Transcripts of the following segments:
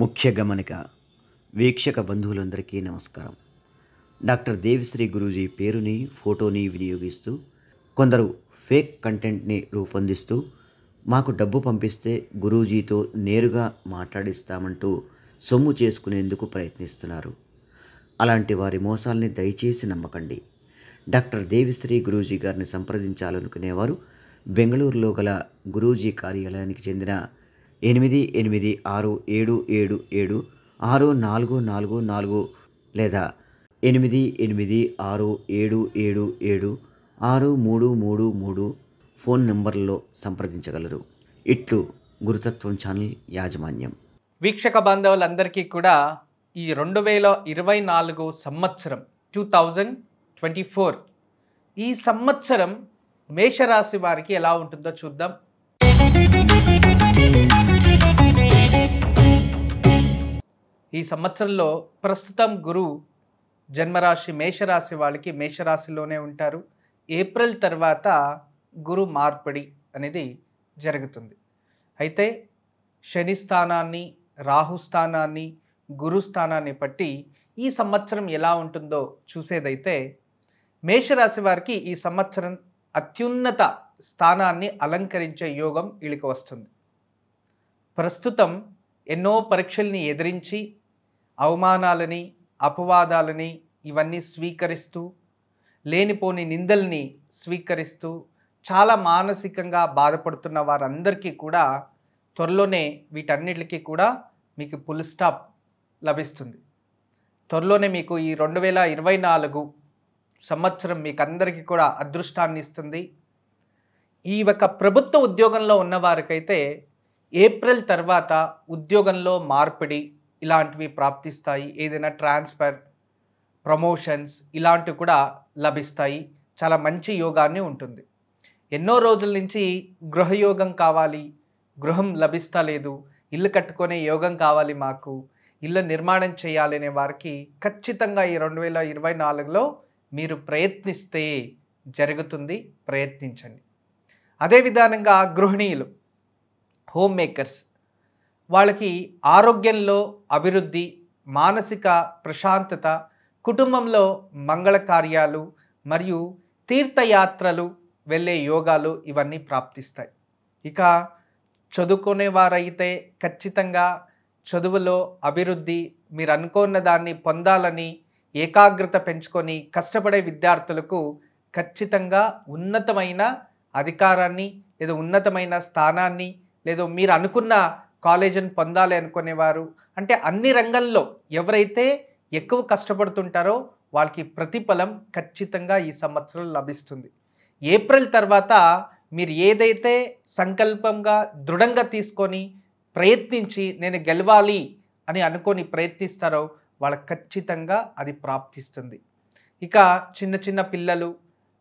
ముఖ్య గమనిక వీక్షక బంధువులందరికీ నమస్కారం డాక్టర్ దేవిశ్రీ గురూజీ పేరుని ఫోటోని వినియోగిస్తూ కొందరు ఫేక్ కంటెంట్ని రూపొందిస్తూ మాకు డబ్బు పంపిస్తే గురూజీతో నేరుగా మాట్లాడిస్తామంటూ సొమ్ము చేసుకునేందుకు ప్రయత్నిస్తున్నారు అలాంటి వారి మోసాల్ని దయచేసి నమ్మకండి డాక్టర్ దేవిశ్రీ గురూజీ గారిని సంప్రదించాలనుకునేవారు బెంగళూరులో గల గురూజీ కార్యాలయానికి చెందిన ఎనిమిది ఎనిమిది ఆరు ఏడు ఏడు ఏడు ఆరు నాలుగు నాలుగు నాలుగు లేదా ఎనిమిది ఎనిమిది ఆరు ఏడు ఏడు ఏడు ఆరు మూడు మూడు మూడు ఫోన్ నెంబర్లో సంప్రదించగలరు ఇట్లు గురుతత్వం ఛానల్ యాజమాన్యం వీక్షక బాంధవులందరికీ కూడా ఈ రెండు వేల ఇరవై నాలుగు సంవత్సరం టూ థౌజండ్ ట్వంటీ ఫోర్ ఈ సంవత్సరం మేషరాశి వారికి ఎలా ఉంటుందో చూద్దాం ఈ సంవత్సరంలో ప్రస్తుతం గురు జన్మరాశి మేషరాశి వాళ్ళకి మేషరాశిలోనే ఉంటారు ఏప్రిల్ తర్వాత గురు మార్పిడి అనేది జరుగుతుంది అయితే శని స్థానాన్ని రాహు స్థానాన్ని గురు స్థానాన్ని బట్టి ఈ సంవత్సరం ఎలా ఉంటుందో చూసేదైతే మేషరాశి వారికి ఈ సంవత్సరం అత్యున్నత స్థానాన్ని అలంకరించే యోగం వీళ్ళకి వస్తుంది ప్రస్తుతం ఎన్నో పరీక్షల్ని ఎదిరించి అవమానాలని అపవాదాలని ఇవన్నీ స్వీకరిస్తూ లేనిపోని నిందల్ని స్వీకరిస్తూ చాలా మానసికంగా బాధపడుతున్న వారందరికీ కూడా త్వరలోనే వీటన్నిటికీ కూడా మీకు ఫుల్ స్టాప్ లభిస్తుంది త్వరలోనే మీకు ఈ రెండు వేల ఇరవై నాలుగు సంవత్సరం మీకు అందరికీ కూడా అదృష్టాన్ని ఇస్తుంది ఈ యొక్క ప్రభుత్వ ఉద్యోగంలో ఉన్నవారికైతే ఏప్రిల్ తర్వాత ఉద్యోగంలో మార్పిడి ఇలాంటివి ప్రాప్తిస్తాయి ఏదైనా ట్రాన్స్ఫర్ ప్రమోషన్స్ ఇలాంటివి కూడా లభిస్తాయి చాలా మంచి యోగాన్ని ఉంటుంది ఎన్నో రోజుల నుంచి గృహయోగం కావాలి గృహం లభిస్తలేదు ఇల్లు కట్టుకునే యోగం కావాలి మాకు ఇల్లు నిర్మాణం చేయాలనే వారికి ఖచ్చితంగా ఈ రెండు వేల ఇరవై నాలుగులో మీరు ప్రయత్నిస్తే జరుగుతుంది ప్రయత్నించండి అదే విధానంగా గృహిణీలు హోమ్ మేకర్స్ వాళ్ళకి ఆరోగ్యంలో అభివృద్ధి మానసిక ప్రశాంతత కుటుంబంలో మంగళ కార్యాలు మరియు తీర్థయాత్రలు వెళ్ళే యోగాలు ఇవన్నీ ప్రాప్తిస్తాయి ఇక చదువుకునే వారైతే ఖచ్చితంగా చదువులో అభివృద్ధి మీరు అనుకున్న దాన్ని పొందాలని ఏకాగ్రత పెంచుకొని కష్టపడే విద్యార్థులకు ఖచ్చితంగా ఉన్నతమైన అధికారాన్ని లేదా ఉన్నతమైన స్థానాన్ని లేదా మీరు అనుకున్న కాలేజీని పొందాలి అనుకునేవారు అంటే అన్ని రంగంలో ఎవరైతే ఎక్కువ కష్టపడుతుంటారో వాళ్ళకి ప్రతిఫలం ఖచ్చితంగా ఈ సంవత్సరం లభిస్తుంది ఏప్రిల్ తర్వాత మీరు ఏదైతే సంకల్పంగా దృఢంగా తీసుకొని ప్రయత్నించి నేను గెలవాలి అని అనుకొని ప్రయత్నిస్తారో వాళ్ళకి ఖచ్చితంగా అది ప్రాప్తిస్తుంది ఇక చిన్న చిన్న పిల్లలు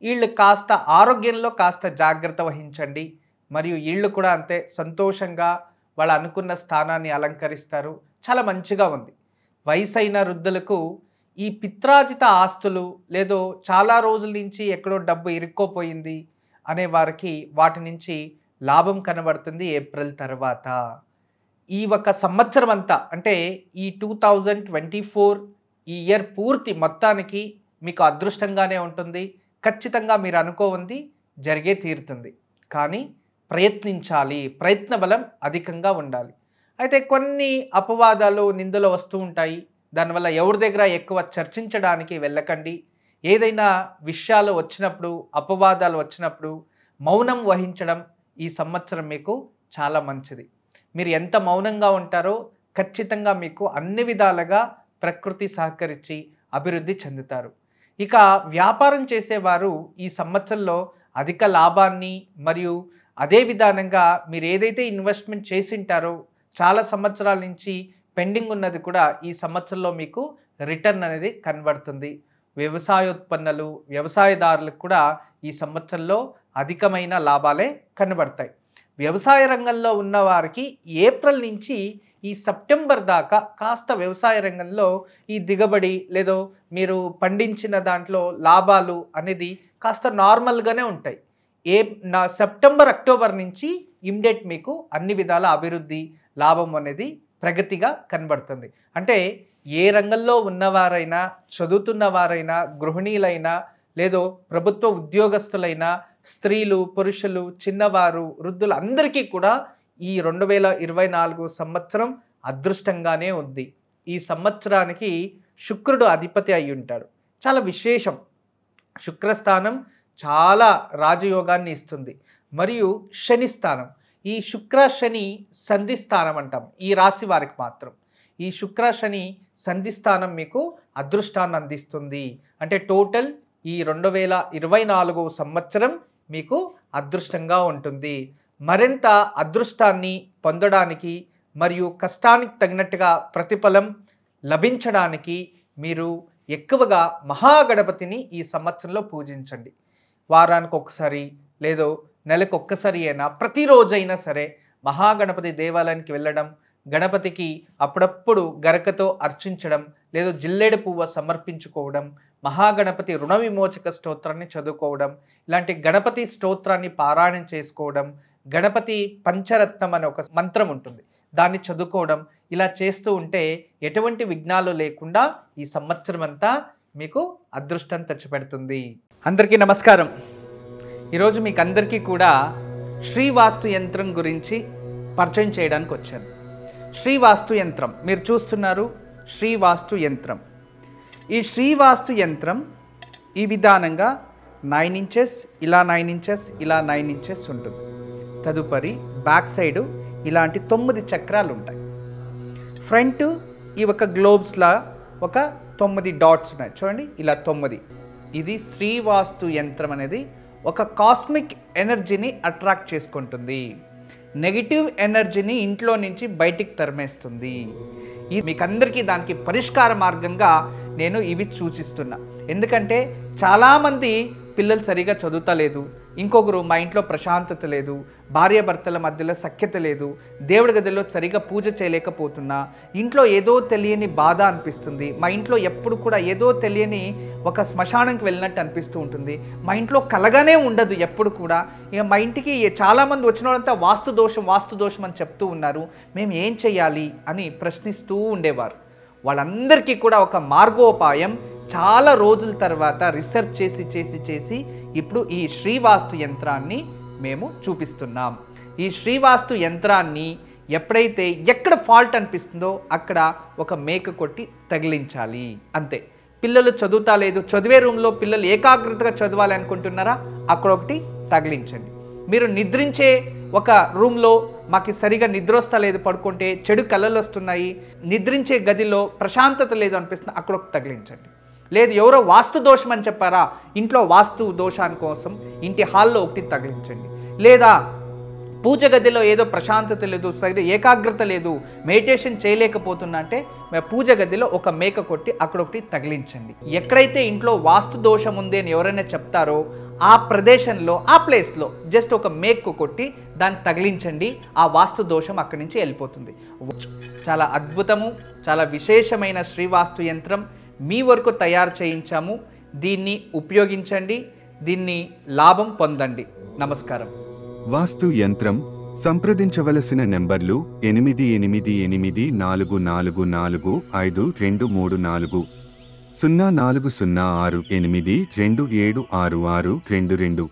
వీళ్ళు కాస్త ఆరోగ్యంలో కాస్త జాగ్రత్త వహించండి మరియు వీళ్ళు కూడా అంతే సంతోషంగా వాళ్ళు అనుకున్న స్థానాన్ని అలంకరిస్తారు చాలా మంచిగా ఉంది వయసైన వృద్ధులకు ఈ పిత్రాజిత ఆస్తులు లేదో చాలా రోజుల నుంచి ఎక్కడో డబ్బు ఇరుక్కోపోయింది అనే వారికి వాటి నుంచి లాభం కనబడుతుంది ఏప్రిల్ తర్వాత ఈ ఒక సంవత్సరం అంతా అంటే ఈ టూ థౌజండ్ ట్వంటీ ఫోర్ ఈ ఇయర్ పూర్తి మొత్తానికి మీకు అదృష్టంగానే ఉంటుంది ఖచ్చితంగా మీరు అనుకోవంది జరిగే తీరుతుంది కానీ ప్రయత్నించాలి ప్రయత్న బలం అధికంగా ఉండాలి అయితే కొన్ని అపవాదాలు నిందలు వస్తూ ఉంటాయి దానివల్ల ఎవరి దగ్గర ఎక్కువ చర్చించడానికి వెళ్ళకండి ఏదైనా విషయాలు వచ్చినప్పుడు అపవాదాలు వచ్చినప్పుడు మౌనం వహించడం ఈ సంవత్సరం మీకు చాలా మంచిది మీరు ఎంత మౌనంగా ఉంటారో ఖచ్చితంగా మీకు అన్ని విధాలుగా ప్రకృతి సహకరించి అభివృద్ధి చెందుతారు ఇక వ్యాపారం చేసేవారు ఈ సంవత్సరంలో అధిక లాభాన్ని మరియు అదే విధానంగా మీరు ఏదైతే ఇన్వెస్ట్మెంట్ చేసింటారో చాలా సంవత్సరాల నుంచి పెండింగ్ ఉన్నది కూడా ఈ సంవత్సరంలో మీకు రిటర్న్ అనేది కనబడుతుంది ఉత్పన్నలు వ్యవసాయదారులకు కూడా ఈ సంవత్సరంలో అధికమైన లాభాలే కనబడతాయి వ్యవసాయ రంగంలో ఉన్న వారికి ఏప్రిల్ నుంచి ఈ సెప్టెంబర్ దాకా కాస్త వ్యవసాయ రంగంలో ఈ దిగబడి లేదో మీరు పండించిన దాంట్లో లాభాలు అనేది కాస్త నార్మల్గానే ఉంటాయి ఏ నా సెప్టెంబర్ అక్టోబర్ నుంచి ఇమ్డియట్ మీకు అన్ని విధాల అభివృద్ధి లాభం అనేది ప్రగతిగా కనబడుతుంది అంటే ఏ రంగంలో ఉన్నవారైనా చదువుతున్న వారైనా గృహిణీలైనా లేదో ప్రభుత్వ ఉద్యోగస్తులైనా స్త్రీలు పురుషులు చిన్నవారు వృద్ధులు అందరికీ కూడా ఈ రెండు వేల ఇరవై నాలుగు సంవత్సరం అదృష్టంగానే ఉంది ఈ సంవత్సరానికి శుక్రుడు అధిపతి అయి ఉంటాడు చాలా విశేషం శుక్రస్థానం చాలా రాజయోగాన్ని ఇస్తుంది మరియు శని స్థానం ఈ శుక్ర శని సంధి స్థానం అంటాం ఈ రాశి వారికి మాత్రం ఈ శుక్ర శని సంధి స్థానం మీకు అదృష్టాన్ని అందిస్తుంది అంటే టోటల్ ఈ రెండు వేల ఇరవై నాలుగవ సంవత్సరం మీకు అదృష్టంగా ఉంటుంది మరింత అదృష్టాన్ని పొందడానికి మరియు కష్టానికి తగినట్టుగా ప్రతిఫలం లభించడానికి మీరు ఎక్కువగా మహాగణపతిని ఈ సంవత్సరంలో పూజించండి వారానికి ఒకసారి లేదో నెలకు ఒక్కసారి అయినా ప్రతిరోజైనా సరే మహాగణపతి దేవాలయానికి వెళ్ళడం గణపతికి అప్పుడప్పుడు గరకతో అర్చించడం లేదా జిల్లేడు పువ్వు సమర్పించుకోవడం మహాగణపతి రుణ విమోచక స్తోత్రాన్ని చదువుకోవడం ఇలాంటి గణపతి స్తోత్రాన్ని పారాయణం చేసుకోవడం గణపతి పంచరత్నం అనే ఒక మంత్రం ఉంటుంది దాన్ని చదువుకోవడం ఇలా చేస్తూ ఉంటే ఎటువంటి విఘ్నాలు లేకుండా ఈ సంవత్సరం అంతా మీకు అదృష్టం తెచ్చిపెడుతుంది అందరికీ నమస్కారం ఈరోజు మీకు అందరికీ కూడా శ్రీవాస్తు యంత్రం గురించి పరిచయం చేయడానికి వచ్చాను శ్రీవాస్తు యంత్రం మీరు చూస్తున్నారు శ్రీవాస్తు యంత్రం ఈ శ్రీవాస్తు యంత్రం ఈ విధానంగా నైన్ ఇంచెస్ ఇలా నైన్ ఇంచెస్ ఇలా నైన్ ఇంచెస్ ఉంటుంది తదుపరి బ్యాక్ సైడు ఇలాంటి తొమ్మిది చక్రాలు ఉంటాయి ఫ్రంట్ ఈ ఒక గ్లోబ్స్లా ఒక తొమ్మిది డాట్స్ ఉన్నాయి చూడండి ఇలా తొమ్మిది ఇది శ్రీవాస్తు యంత్రం అనేది ఒక కాస్మిక్ ఎనర్జీని అట్రాక్ట్ చేసుకుంటుంది నెగిటివ్ ఎనర్జీని ఇంట్లో నుంచి బయటికి తరిమేస్తుంది ఇది మీకందరికీ దానికి పరిష్కార మార్గంగా నేను ఇవి సూచిస్తున్నా ఎందుకంటే చాలామంది పిల్లలు సరిగా చదువుతలేదు ఇంకొకరు మా ఇంట్లో ప్రశాంతత లేదు భార్యాభర్తల మధ్యలో సఖ్యత లేదు దేవుడి గదిలో సరిగా పూజ చేయలేకపోతున్నా ఇంట్లో ఏదో తెలియని బాధ అనిపిస్తుంది మా ఇంట్లో ఎప్పుడు కూడా ఏదో తెలియని ఒక శ్మశానంకి వెళ్ళినట్టు అనిపిస్తూ ఉంటుంది మా ఇంట్లో కలగానే ఉండదు ఎప్పుడు కూడా ఇక మా ఇంటికి చాలామంది వచ్చిన వాళ్ళంతా వాస్తు దోషం వాస్తు దోషం అని చెప్తూ ఉన్నారు మేము ఏం చేయాలి అని ప్రశ్నిస్తూ ఉండేవారు వాళ్ళందరికీ కూడా ఒక మార్గోపాయం చాలా రోజుల తర్వాత రీసెర్చ్ చేసి చేసి చేసి ఇప్పుడు ఈ శ్రీవాస్తు యంత్రాన్ని మేము చూపిస్తున్నాం ఈ శ్రీవాస్తు యంత్రాన్ని ఎప్పుడైతే ఎక్కడ ఫాల్ట్ అనిపిస్తుందో అక్కడ ఒక మేక కొట్టి తగిలించాలి అంతే పిల్లలు చదువుతా లేదు చదివే రూమ్లో పిల్లలు ఏకాగ్రతగా చదవాలి అనుకుంటున్నారా అక్కడ ఒకటి తగిలించండి మీరు నిద్రించే ఒక రూమ్లో మాకు సరిగా నిద్ర వస్తా లేదు పడుకుంటే చెడు కళలు వస్తున్నాయి నిద్రించే గదిలో ప్రశాంతత లేదు అనిపిస్తుంది అక్కడ ఒకటి తగిలించండి లేదు ఎవరో వాస్తు దోషం అని చెప్పారా ఇంట్లో వాస్తు దోషాని కోసం ఇంటి హాల్లో ఒకటి తగిలించండి లేదా పూజ గదిలో ఏదో ప్రశాంతత లేదు సరి ఏకాగ్రత లేదు మెడిటేషన్ చేయలేకపోతున్నా అంటే పూజ గదిలో ఒక మేక కొట్టి అక్కడ ఒకటి తగిలించండి ఎక్కడైతే ఇంట్లో వాస్తు దోషం ఉంది అని ఎవరైనా చెప్తారో ఆ ప్రదేశంలో ఆ ప్లేస్లో జస్ట్ ఒక మేక్కు కొట్టి దాన్ని తగిలించండి ఆ వాస్తు దోషం అక్కడి నుంచి వెళ్ళిపోతుంది చాలా అద్భుతము చాలా విశేషమైన శ్రీవాస్తు యంత్రం మీ వరకు తయారు చేయించాము దీన్ని ఉపయోగించండి దీన్ని లాభం పొందండి నమస్కారం వాస్తు యంత్రం సంప్రదించవలసిన నెంబర్లు ఎనిమిది ఎనిమిది ఎనిమిది నాలుగు నాలుగు నాలుగు ఐదు రెండు మూడు నాలుగు సున్నా నాలుగు సున్నా ఆరు ఎనిమిది రెండు ఏడు ఆరు ఆరు రెండు రెండు